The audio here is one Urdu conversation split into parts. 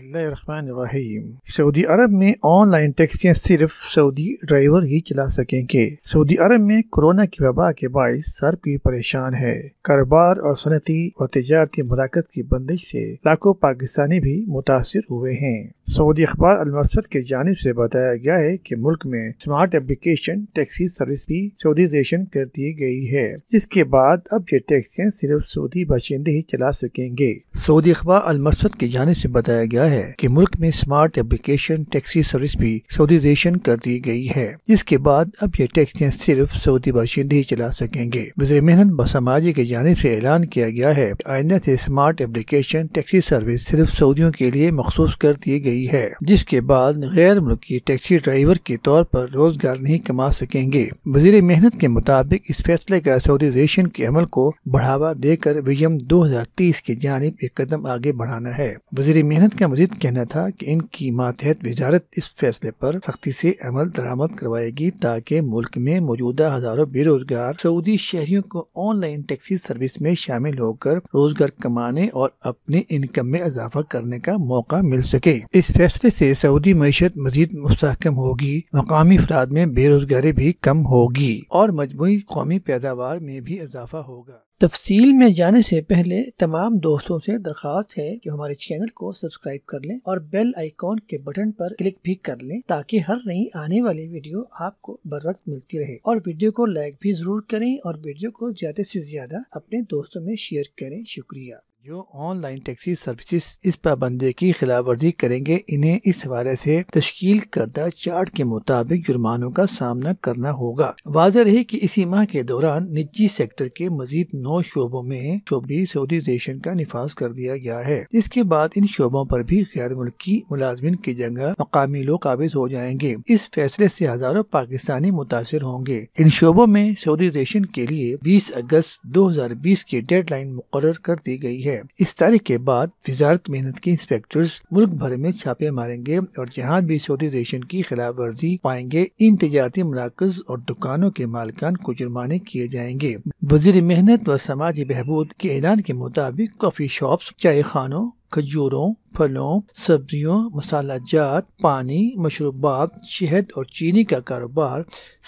اللہ الرحمن الرحیم سعودی عرب میں آن لائن ٹیکسیاں صرف سعودی ڈرائیور ہی چلا سکیں گے سعودی عرب میں کورونا کی وبا کے باعث سر کوئی پریشان ہے کاروبار اور صنعتی اور تجارتی مراکز کی بندش سے لاکھوں پاکستانی بھی متاثر ہوئے ہیں سعودی اخبار المرسد کی جانب سے بتایا گیا ہے کہ ملک میں اسمارٹ اپلیکیشن ٹیکسی سروس بھی سعودی کر دی گئی ہے جس کے بعد اب یہ ٹیکسیاں صرف سعودی باشندے ہی چلا سکیں گے سعودی اخبار المرسد کی جانب سے بتایا گیا ہے کہ ملک میں اسمارٹ اپلیکیشن ٹیکسی سروس بھی سعودی کر دی گئی ہے جس کے بعد اب یہ ٹیکسیاں صرف سعودی باشندے ہی چلا سکیں گے وزیر محنت بسماجی کی جانب سے اعلان کیا گیا ہے آئندہ سے اسمارٹ اپلیکیشن ٹیکسی سروس صرف سعودیوں کے لیے مخصوص کر دی گئی ہے جس کے بعد غیر ملکی ٹیکسی ڈرائیور کے طور پر روزگار نہیں کما سکیں گے وزیر محنت کے مطابق اس فیصلے کا سعودی کے عمل کو بڑھاوا دے کر ویژن دو ہزار تیس کی جانب ایک قدم آگے بڑھانا ہے وزیر محنت کا مزید کہنا تھا کہ ان کی ماتحت وزارت اس فیصلے پر سختی سے عمل درآمد کروائے گی تاکہ ملک میں موجودہ ہزاروں بے روزگار سعودی شہریوں کو آن لائن ٹیکسی سروس میں شامل ہو کر روزگار کمانے اور اپنے انکم میں اضافہ کرنے کا موقع مل سکے اس فیصلے سے سعودی معیشت مزید مستحکم ہوگی مقامی افراد میں بے روزگاری بھی کم ہوگی اور مجموعی قومی پیداوار میں بھی اضافہ ہوگا تفصیل میں جانے سے پہلے تمام دوستوں سے درخواست ہے کہ ہمارے چینل کو سبسکرائب کر لیں اور بیل آئیکن کے بٹن پر کلک بھی کر لیں تاکہ ہر نئی آنے والی ویڈیو آپ کو بر وقت ملتی رہے اور ویڈیو کو لائک بھی ضرور کریں اور ویڈیو کو زیادہ سے زیادہ اپنے دوستوں میں شیئر کریں شکریہ جو آن لائن ٹیکسی سروسز اس پابندی کی خلاف ورزی کریں گے انہیں اس حوالے سے تشکیل کردہ چارٹ کے مطابق جرمانوں کا سامنا کرنا ہوگا واضح رہی کہ اسی ماہ کے دوران نجی سیکٹر کے مزید نو شعبوں میں شعبی سعودیزیشن کا نفاذ کر دیا گیا ہے اس کے بعد ان شعبوں پر بھی غیر ملکی ملازمین کی جگہ مقامی لوگ قابض ہو جائیں گے اس فیصلے سے ہزاروں پاکستانی متاثر ہوں گے ان شعبوں میں سعودیزیشن کے لیے بیس اگست دو ہزار بیس کی ڈیڈ لائن مقرر کر دی گئی ہے اس تاریخ کے بعد وزارت محنت کے انسپیکٹرز ملک بھر میں چھاپے ماریں گے اور جہاں بھی سعودی ریشن کی خلاف ورزی پائیں گے ان تجارتی مراکز اور دکانوں کے مالکان کو جرمانے کیے جائیں گے وزیر محنت و سماجی بہبود کے اعلان کے مطابق کافی شاپس چائے خانوں کھجوروں پھلوں سبزیوں مصالحہ جات پانی مشروبات شہد اور چینی کا کاروبار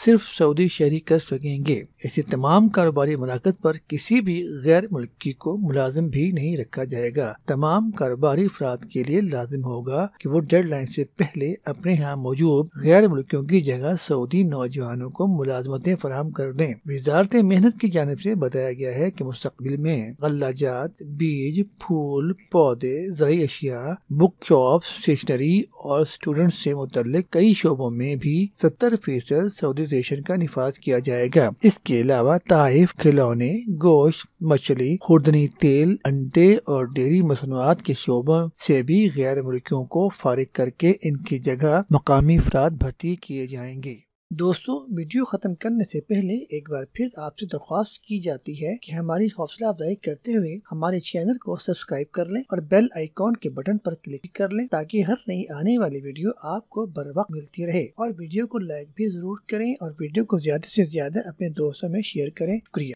صرف سعودی شہری کر سکیں گے ایسے تمام کاروباری مراکز پر کسی بھی غیر ملکی کو ملازم بھی نہیں رکھا جائے گا تمام کاروباری افراد کے لیے لازم ہوگا کہ وہ ڈیڈ لائن سے پہلے اپنے ہاں موجود غیر ملکیوں کی جگہ سعودی نوجوانوں کو ملازمتیں فراہم کر دیں وزارت محنت کی جانب سے بتایا گیا ہے کہ مستقبل میں غلہ جات بیج پھول پودے زرعی اشیاء بک شاپ اسٹیشنری اور اسٹوڈنٹ سے متعلق کئی شعبوں میں بھی ستر فیصد سعودی ریشن کا نفاذ کیا جائے گا اس کے علاوہ تائف کھلونے گوشت مچھلی خوردنی تیل انڈے اور ڈیری مصنوعات کے شعبوں سے بھی غیر ملکیوں کو فارغ کر کے ان کی جگہ مقامی افراد بھرتی کیے جائیں گے دوستوں ویڈیو ختم کرنے سے پہلے ایک بار پھر آپ سے درخواست کی جاتی ہے کہ ہماری حوصلہ افزائی کرتے ہوئے ہمارے چینل کو سبسکرائب کر لیں اور بیل آئیکن کے بٹن پر کلک کر لیں تاکہ ہر نئی آنے والی ویڈیو آپ کو بر وقت ملتی رہے اور ویڈیو کو لائک بھی ضرور کریں اور ویڈیو کو زیادہ سے زیادہ اپنے دوستوں میں شیئر کریں شکریہ